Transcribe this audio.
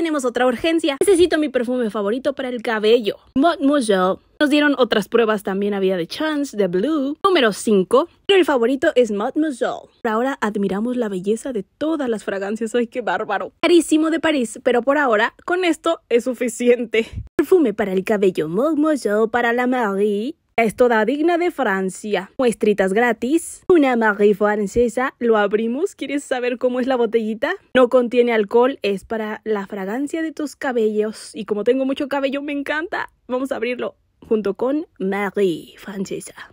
tenemos otra urgencia. Necesito mi perfume favorito para el cabello. Mademoiselle. Nos dieron otras pruebas también había de Chance, de Blue. Número 5. Pero el favorito es Mademoiselle. Por ahora admiramos la belleza de todas las fragancias. ¡Ay, qué bárbaro! Carísimo de París, pero por ahora con esto es suficiente. Perfume para el cabello Mademoiselle para la Marie. Es toda digna de Francia. Muestritas gratis. Una Marie francesa. Lo abrimos. ¿Quieres saber cómo es la botellita? No contiene alcohol. Es para la fragancia de tus cabellos. Y como tengo mucho cabello, me encanta. Vamos a abrirlo junto con Marie francesa.